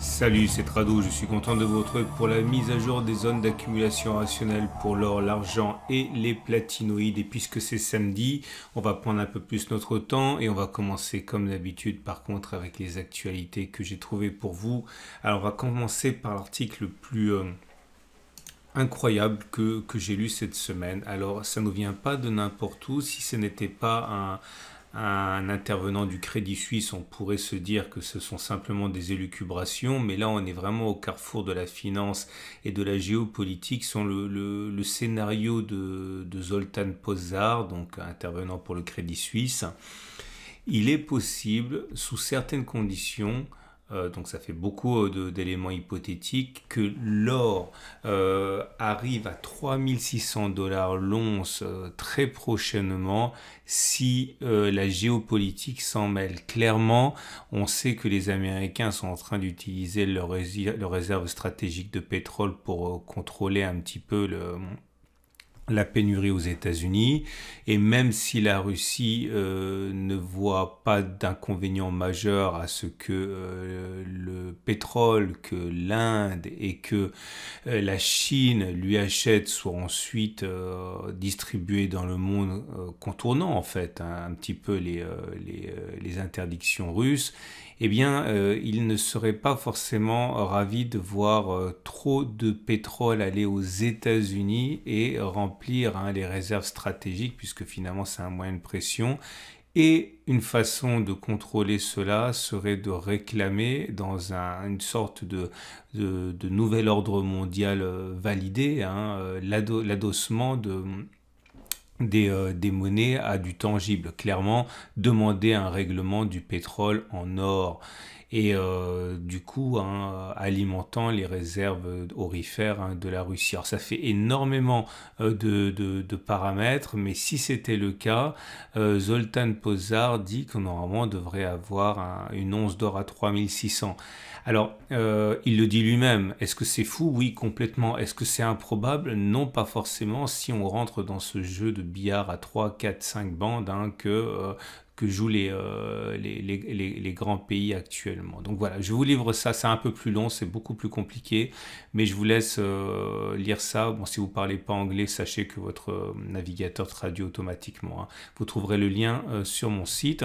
Salut, c'est Trado, je suis content de vous retrouver pour la mise à jour des zones d'accumulation rationnelle pour l'or, l'argent et les platinoïdes. Et puisque c'est samedi, on va prendre un peu plus notre temps et on va commencer comme d'habitude par contre avec les actualités que j'ai trouvées pour vous. Alors on va commencer par l'article le plus... Euh, incroyable que, que j'ai lu cette semaine. Alors ça ne vient pas de n'importe où, si ce n'était pas un un intervenant du Crédit Suisse, on pourrait se dire que ce sont simplement des élucubrations, mais là on est vraiment au carrefour de la finance et de la géopolitique. Sont le, scénario de, Zoltan Pozar, donc intervenant pour le Crédit Suisse, il est possible, sous certaines conditions, euh, donc ça fait beaucoup euh, d'éléments hypothétiques, que l'or euh, arrive à 3600 dollars l'once très prochainement si la géopolitique s'en mêle. Clairement, on sait que les Américains sont en train d'utiliser leur, réserve stratégique de pétrole pour contrôler un petit peu le la pénurie aux États-Unis. Et même si la Russie euh, ne voit pas d'inconvénient majeur à ce que euh, le pétrole que l'Inde et que euh, la Chine lui achètent soit ensuite distribué dans le monde, contournant en fait hein, un petit peu les, les interdictions russes eh bien, euh, il ne serait pas forcément ravi de voir euh, trop de pétrole aller aux États-Unis et remplir hein, les réserves stratégiques, puisque finalement c'est un moyen de pression. Et une façon de contrôler cela serait de réclamer dans une sorte de, nouvel ordre mondial euh, validé hein, l'adossement de euh, des, monnaies à du tangible. Clairement, demander un règlement du pétrole en or et euh, du coup hein, alimentant les réserves aurifères hein, de la Russie. Alors ça fait énormément euh, de, de, paramètres, mais si c'était le cas, euh, Zoltan Pozar dit qu'on normalement devrait avoir une once d'or à 3600. Alors, il le dit lui-même, est-ce que c'est fou Oui, complètement. Est-ce que c'est improbable Non, pas forcément si on rentre dans ce jeu de billard à 3, 4, 5 bandes hein, que jouent euh, les, les, les, les, grands pays actuellement. Donc voilà, je vous livre ça, c'est un peu plus long, c'est beaucoup plus compliqué, mais je vous laisse euh, lire ça. Bon, si vous ne parlez pas anglais, sachez que votre euh, navigateur traduit automatiquement. Hein. Vous trouverez le lien sur mon site.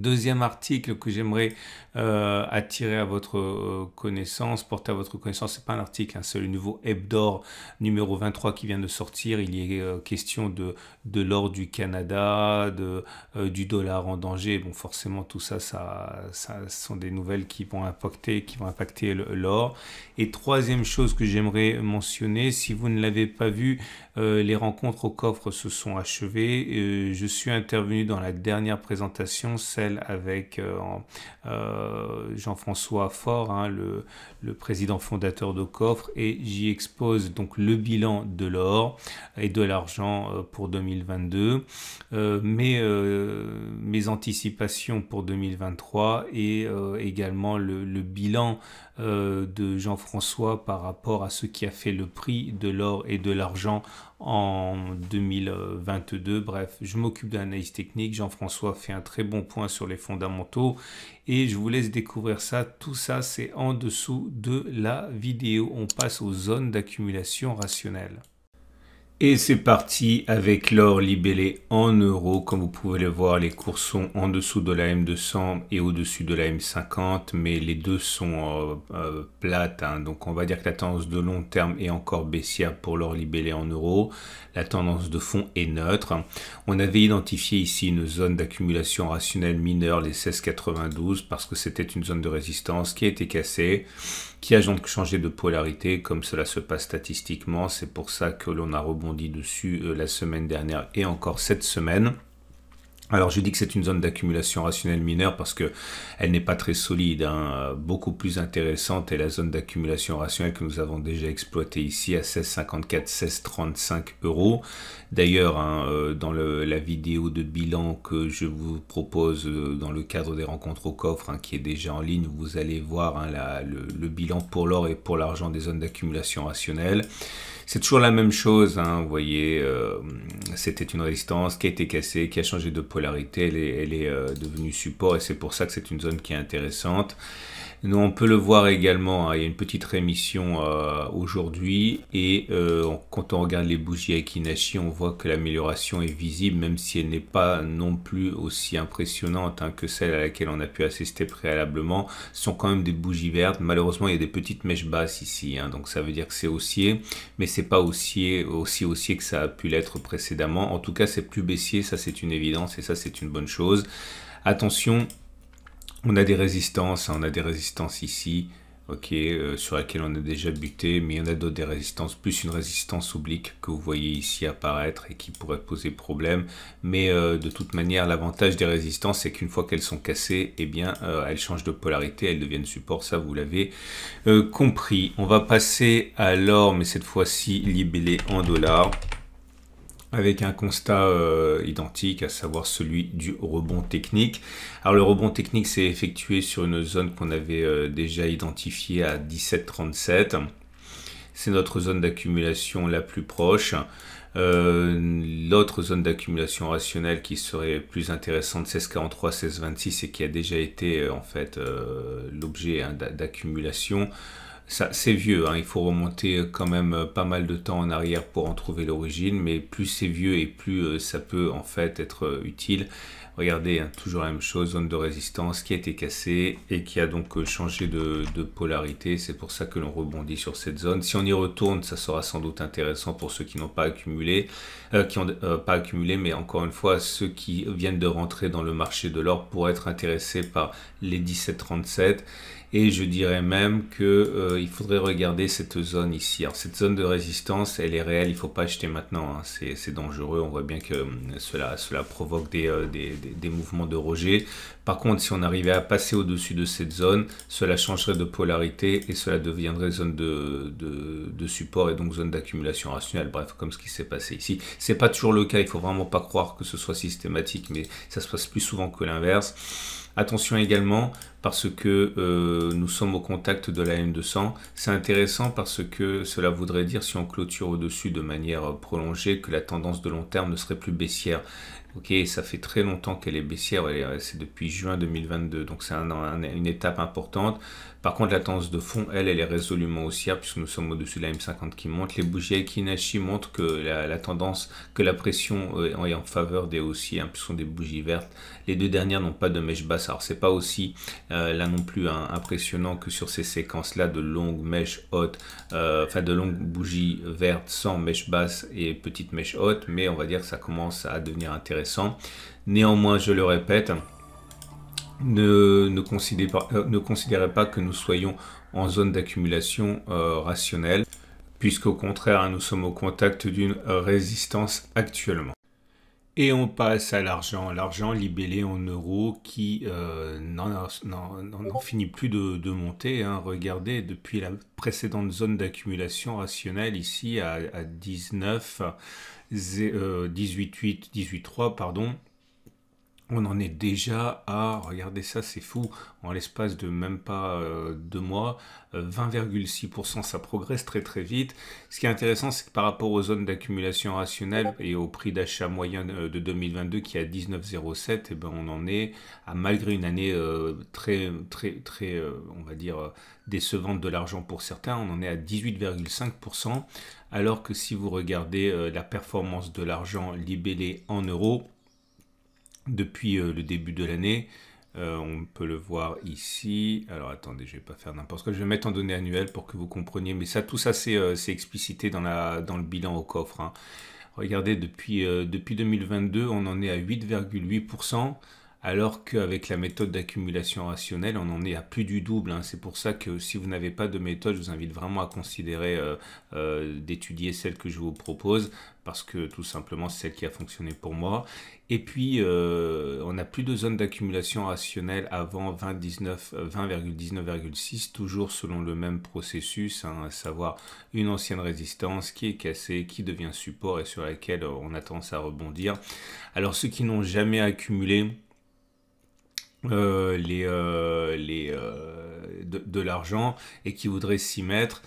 Deuxième article que j'aimerais euh, attirer à votre euh, connaissance, porter à votre connaissance, ce n'est pas un article, hein, c'est le nouveau Hebdor numéro 23 qui vient de sortir. Il y est euh, question de, de l'or du Canada, de, du dollar en danger. Bon, forcément, tout ça, ça, ça sont des nouvelles qui vont impacter, qui vont impacter l'or. Et troisième chose que j'aimerais mentionner, si vous ne l'avez pas vu, les rencontres au coffre se sont achevées. je suis intervenu dans la dernière présentation avec euh, euh, Jean-François Faure, hein, le, président fondateur de Coffre, et j'y expose donc le bilan de l'or et de l'argent euh, pour 2022, mes, mes anticipations pour 2023 et également le, le bilan euh, de Jean-François par rapport à ce qui a fait le prix de l'or et de l'argent en 2022. Bref, je m'occupe d'analyse technique. Jean-François fait un très bon point sur les fondamentaux et je vous laisse découvrir ça. Tout ça, c'est en dessous de la vidéo. On passe aux zones d'accumulation rationnelle. Et c'est parti avec l'or libellé en euros. Comme vous pouvez le voir, les cours sont en dessous de la M200 et au-dessus de la M50, mais les deux sont euh, euh, plates. Hein. Donc on va dire que la tendance de long terme est encore baissière pour l'or libellé en euros. La tendance de fond est neutre. On avait identifié ici une zone d'accumulation rationnelle mineure, les 16,92, parce que c'était une zone de résistance qui a été cassée qui a donc changé de polarité, comme cela se passe statistiquement. C'est pour ça que l'on a rebondi dessus euh, la semaine dernière et encore cette semaine. Alors je dis que c'est une zone d'accumulation rationnelle mineure parce que elle n'est pas très solide. Hein. Beaucoup plus intéressante est la zone d'accumulation rationnelle que nous avons déjà exploitée ici à 16,54, 16,35 euros. D'ailleurs, hein, euh, dans la vidéo de bilan que je vous propose euh, dans le cadre des rencontres au coffre, hein, qui est déjà en ligne, vous allez voir le, le bilan pour l'or et pour l'argent des zones d'accumulation rationnelle. C'est toujours la même chose, hein, vous voyez, euh, c'était une résistance qui a été cassée, qui a changé de polarité, elle est, elle est euh, devenue support et c'est pour ça que c'est une zone qui est intéressante. Nous, on peut le voir également, hein. il y a une petite rémission euh, aujourd'hui et euh, quand on regarde les bougies kinashi on voit que l'amélioration est visible même si elle n'est pas non plus aussi impressionnante hein, que celle à laquelle on a pu assister préalablement. Ce sont quand même des bougies vertes. Malheureusement, il y a des petites mèches basses ici, hein. donc ça veut dire que c'est haussier, mais c'est pas haussier, aussi haussier que ça a pu l'être précédemment. En tout cas, c'est plus baissier, ça c'est une évidence et ça c'est une bonne chose. Attention, on a des résistances, hein, on a des résistances ici, ok, euh, sur lesquelles on a déjà buté, mais il y en a d'autres des résistances, plus une résistance oblique que vous voyez ici apparaître et qui pourrait poser problème. Mais euh, de toute manière, l'avantage des résistances, c'est qu'une fois qu'elles sont cassées, eh bien, euh, elles changent de polarité, elles deviennent support, ça vous l'avez compris. On va passer à l'or, mais cette fois-ci libellé en dollars avec un constat euh, identique, à savoir celui du rebond technique. Alors le rebond technique s'est effectué sur une zone qu'on avait euh, déjà identifiée à 1737. C'est notre zone d'accumulation la plus proche. Euh, l'autre zone d'accumulation rationnelle qui serait plus intéressante, 1643, 1626, et qui a déjà été en fait l'objet hein, d'accumulation, ça, c'est vieux, hein. il faut remonter euh, quand même euh, pas mal de temps en arrière pour en trouver l'origine, mais plus c'est vieux et plus euh, ça peut en fait être utile. Regardez, hein, toujours la même chose, zone de résistance qui a été cassée et qui a donc changé de, polarité, c'est pour ça que l'on rebondit sur cette zone. Si on y retourne, ça sera sans doute intéressant pour ceux qui n'ont pas accumulé, qui n'ont pas accumulé, mais encore une fois, ceux qui viennent de rentrer dans le marché de l'or pour être intéressés par les 1737 et je dirais même que euh, il faudrait regarder cette zone ici. Alors cette zone de résistance, elle est réelle, il ne faut pas acheter maintenant, hein. c'est dangereux. On voit bien que euh, cela, cela provoque euh, des, mouvements de rejet. Par contre, si on arrivait à passer au-dessus de cette zone, cela changerait de polarité et cela deviendrait zone de, de, de support et donc zone d'accumulation rationnelle. Bref, comme ce qui s'est passé ici. C'est pas toujours le cas, il faut vraiment pas croire que ce soit systématique, mais ça se passe plus souvent que l'inverse. Attention également parce que euh, nous sommes au contact de la M200. C'est intéressant parce que cela voudrait dire si on clôture au-dessus de manière prolongée que la tendance de long terme ne serait plus baissière. Ok, ça fait très longtemps qu'elle est baissière, c'est depuis juin 2022, donc c'est une étape importante. Par contre, la tendance de fond, elle, elle est résolument haussière puisque nous sommes au-dessus de la M50 qui monte. Les bougies Aikinashi montrent que la, tendance, que la pression euh, est en faveur des haussiers, hein, ce sont des bougies vertes. Les deux dernières n'ont pas de mèche basse. Alors, c'est pas aussi, euh, là non plus, hein, impressionnant que sur ces séquences-là de longues mèches hautes, euh, enfin de longues bougies vertes sans mèche basse et petite mèche haute, mais on va dire que ça commence à devenir intéressant. Néanmoins, je le répète, euh, ne, considérez pas, que nous soyons en zone d'accumulation rationnelle, euh, rationnelle, puisqu'au contraire, nous sommes au contact d'une euh, résistance actuellement. Et on passe à l'argent, l'argent libellé en euros qui n'en finit plus de, monter. Hein. Regardez, depuis la précédente zone d'accumulation rationnelle ici à, à 19, 18,8, 18,3, pardon, on en est déjà à, regardez ça, c'est fou, en l'espace de même pas euh, deux mois, 20,6%, euh, ça progresse très très vite. Ce qui est intéressant, c'est que par rapport aux zones d'accumulation rationnelle et au prix d'achat moyen euh, de 2022 qui est à 19,07, eh ben, on en est à, malgré une année très, très, très, on va dire, décevante de l'argent pour certains, on en est à 18,5%, alors que si vous regardez la performance de l'argent libellé en euros, depuis euh, le début de l'année. Euh, on peut le voir ici. Alors attendez, je vais pas faire n'importe quoi. Je vais mettre en données annuelles pour que vous compreniez. Mais ça, tout ça, c'est euh, explicité dans, le bilan au coffre. Hein. Regardez, depuis 2022, on en est à 8,8% alors qu'avec la méthode d'accumulation rationnelle, on en est à plus du double. Hein. C'est pour ça que si vous n'avez pas de méthode, je vous invite vraiment à considérer euh, euh, d'étudier celle que je vous propose, parce que tout simplement c'est celle qui a fonctionné pour moi. Et puis, euh, on n'a plus de zone d'accumulation rationnelle avant 20,19,6, toujours selon le même processus, hein, à savoir une ancienne résistance qui est cassée, qui devient support et sur laquelle on a tendance à rebondir. Alors, ceux qui n'ont jamais accumulé, euh, les, euh, les, euh, de, l'argent et qui voudraient s'y mettre.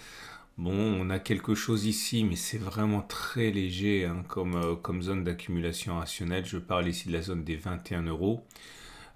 Bon, on a quelque chose ici, mais c'est vraiment très léger hein, comme, comme zone d'accumulation rationnelle. Je parle ici de la zone des 21 euros.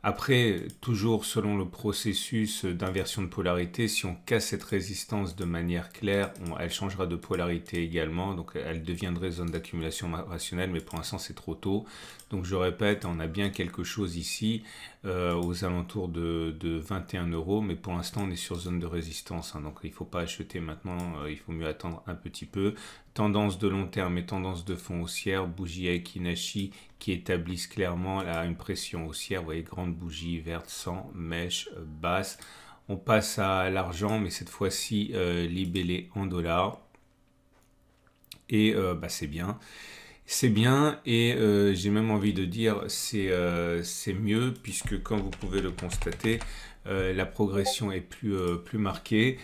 Après, toujours selon le processus d'inversion de polarité, si on casse cette résistance de manière claire, elle changera de polarité également, donc elle deviendrait zone d'accumulation rationnelle, mais pour l'instant c'est trop tôt. Donc je répète, on a bien quelque chose ici euh, aux alentours de, de, 21 euros, mais pour l'instant on est sur zone de résistance, hein. donc il ne faut pas acheter maintenant, euh, il faut mieux attendre un petit peu. Tendance de long terme et tendance de fond haussière, bougie Aikinashi qui établissent clairement une pression haussière, vous voyez, grande bougie verte sans mèche euh, basse. On passe à l'argent, mais cette fois-ci euh, libellé en dollars. Et euh, bah, c'est bien. C'est bien et j'ai même envie de dire c'est mieux puisque comme vous pouvez le constater, la progression est plus, plus marquée.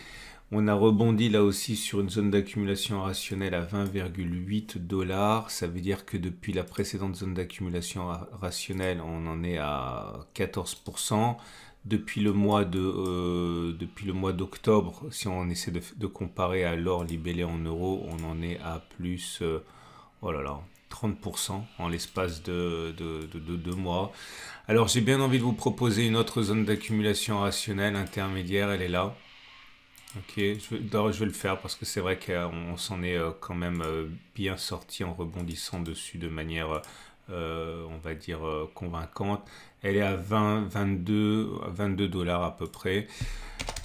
On a rebondi là aussi sur une zone d'accumulation rationnelle à 20,8 dollars. Ça veut dire que depuis la précédente zone d'accumulation rationnelle, on en est à 14%. Depuis le mois de, euh, depuis le mois d'octobre, si on essaie de, comparer à l'or libellé en euros, on en est à plus, euh, oh là 30% en l'espace de, de, deux mois. Alors j'ai bien envie de vous proposer une autre zone d'accumulation rationnelle intermédiaire, elle est là. Ok, je vais, le faire parce que c'est vrai qu'on s'en est euh, quand même euh, bien sorti en rebondissant dessus de manière, euh, on va dire, convaincante. Elle est à 20, 22, 22 dollars à peu près.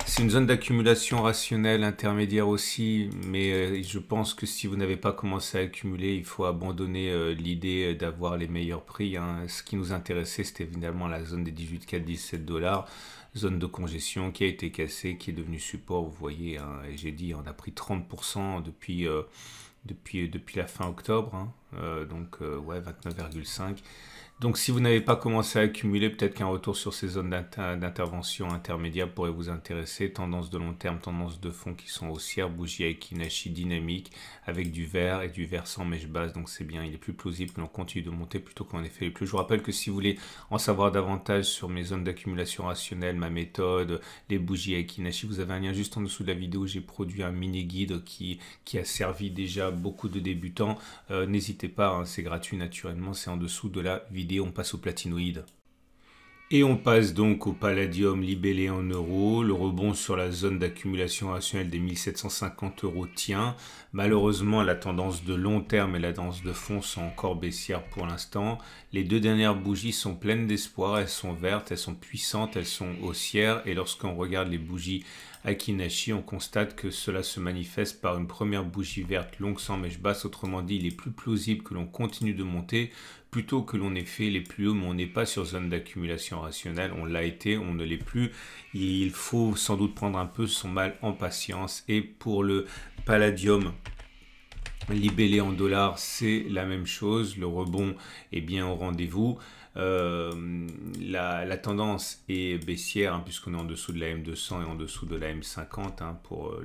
C'est une zone d'accumulation rationnelle intermédiaire aussi, mais euh, je pense que si vous n'avez pas commencé à accumuler, il faut abandonner euh, l'idée d'avoir les meilleurs prix. Hein. Ce qui nous intéressait, c'était évidemment la zone des 18,4, 17 dollars, zone de congestion qui a été cassée, qui est devenue support, vous voyez. Hein. et J'ai dit, on a pris 30% euh, depuis, depuis, la fin octobre, hein. donc ouais, 29,5. Donc si vous n'avez pas commencé à accumuler, peut-être qu'un retour sur ces zones d'intervention intermédiaire pourrait vous intéresser. Tendance de long terme, tendance de fond qui sont haussières, bougies Aikinashi dynamique avec du vert et du vert sans mèche basse. Donc c'est bien, il est plus plausible que l'on continue de monter plutôt qu'en effet les plus. Je vous rappelle que si vous voulez en savoir davantage sur mes zones d'accumulation rationnelle, ma méthode, les bougies Aikinashi, vous avez un lien juste en dessous de la vidéo. J'ai produit un mini guide qui, qui a servi déjà beaucoup de débutants. Euh, n'hésitez pas, hein, c'est gratuit naturellement, c'est en dessous de la vidéo on passe au platinoïde. Et on passe donc au palladium libellé en euros. Le rebond sur la zone d'accumulation rationnelle des 1750 euros tient. Malheureusement, la tendance de long terme et la danse de fond sont encore baissières pour l'instant. Les deux dernières bougies sont pleines d'espoir. Elles sont vertes, elles sont puissantes, elles sont haussières. Et lorsqu'on regarde les bougies Akinashi, on constate que cela se manifeste par une première bougie verte longue sans mèche basse. Autrement dit, il est plus plausible que l'on continue de monter plutôt que l'on ait fait les plus hauts, mais on n'est pas sur zone d'accumulation rationnelle, on l'a été, on ne l'est plus. Il faut sans doute prendre un peu son mal en patience. Et pour le palladium, Libellé en dollars, c'est la même chose. Le rebond est bien au rendez-vous. Euh, la, tendance est baissière hein, puisqu'on est en dessous de la M200 et en dessous de la M50 hein, pour euh,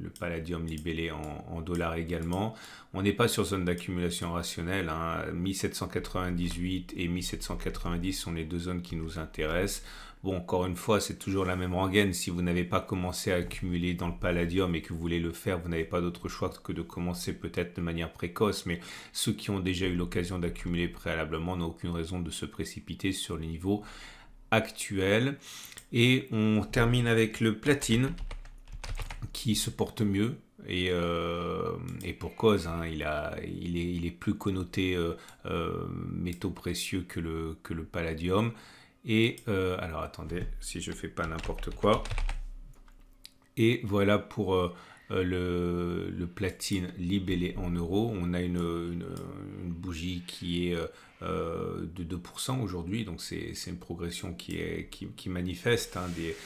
le, palladium libellé en, dollars également. On n'est pas sur zone d'accumulation rationnelle. 1798 hein. et 1790 sont les deux zones qui nous intéressent. Bon, encore une fois, c'est toujours la même rengaine. Si vous n'avez pas commencé à accumuler dans le palladium et que vous voulez le faire, vous n'avez pas d'autre choix que de commencer peut-être de manière précoce. Mais ceux qui ont déjà eu l'occasion d'accumuler préalablement n'ont aucune raison de se précipiter sur le niveau actuel. Et on termine avec le platine qui se porte mieux. Et, euh, pour cause, hein. il, est, plus connoté euh, euh, métaux précieux que le palladium. Et euh, alors attendez, si je fais pas n'importe quoi. Et voilà pour euh, euh, le, platine libellé en euros. On a une, bougie qui est de 2% aujourd'hui, donc c'est une progression qui, est, qui, manifeste hein, des,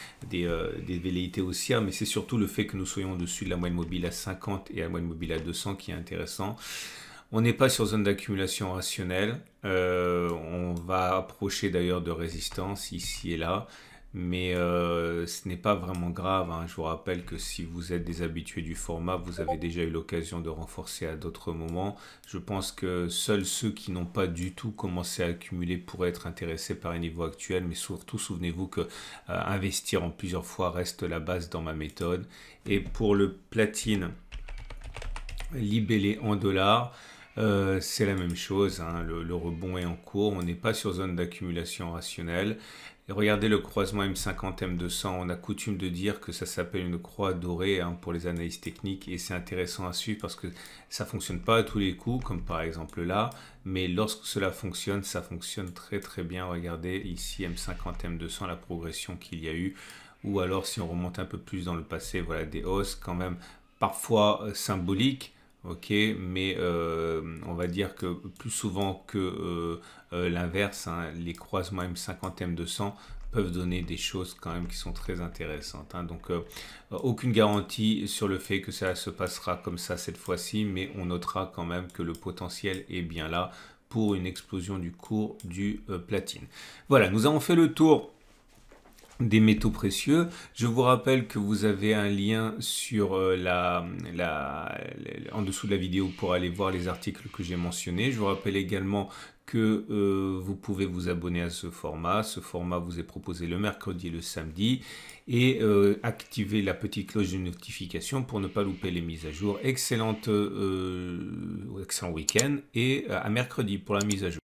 des, velléités haussières, mais c'est surtout le fait que nous soyons au-dessus de la moyenne mobile à 50 et à la moyenne mobile à 200 qui est intéressant. On n'est pas sur zone d'accumulation rationnelle. Euh, on va approcher d'ailleurs de résistance ici et là. Mais euh, ce n'est pas vraiment grave. Hein. Je vous rappelle que si vous êtes des habitués du format, vous avez déjà eu l'occasion de renforcer à d'autres moments. Je pense que seuls ceux qui n'ont pas du tout commencé à accumuler pourraient être intéressés par un niveau actuel, Mais surtout, souvenez-vous que euh, investir en plusieurs fois reste la base dans ma méthode. Et pour le platine libellé en dollars, euh, c'est la même chose, hein. le, rebond est en cours, on n'est pas sur zone d'accumulation rationnelle. regardez le croisement M50, M200, on a coutume de dire que ça s'appelle une croix dorée hein, pour les analyses techniques et c'est intéressant à suivre parce que ça ne fonctionne pas à tous les coups, comme par exemple là, mais lorsque cela fonctionne, ça fonctionne très très bien. Regardez ici M50, M200, la progression qu'il y a eu. Ou alors si on remonte un peu plus dans le passé, voilà des hausses quand même parfois euh, symboliques, ok mais euh, on va dire que plus souvent que euh, euh, l'inverse hein, les croisements M50 M200 peuvent donner des choses quand même qui sont très intéressantes hein. donc aucune garantie sur le fait que ça se passera comme ça cette fois-ci mais on notera quand même que le potentiel est bien là pour une explosion du cours du platine voilà nous avons fait le tour des métaux précieux. Je vous rappelle que vous avez un lien sur euh, la, la, en dessous de la vidéo pour aller voir les articles que j'ai mentionnés. Je vous rappelle également que euh, vous pouvez vous abonner à ce format. Ce format vous est proposé le mercredi et le samedi et euh, activer la petite cloche de notification pour ne pas louper les mises à jour. Excellente, euh, excellent week-end et euh, à mercredi pour la mise à jour.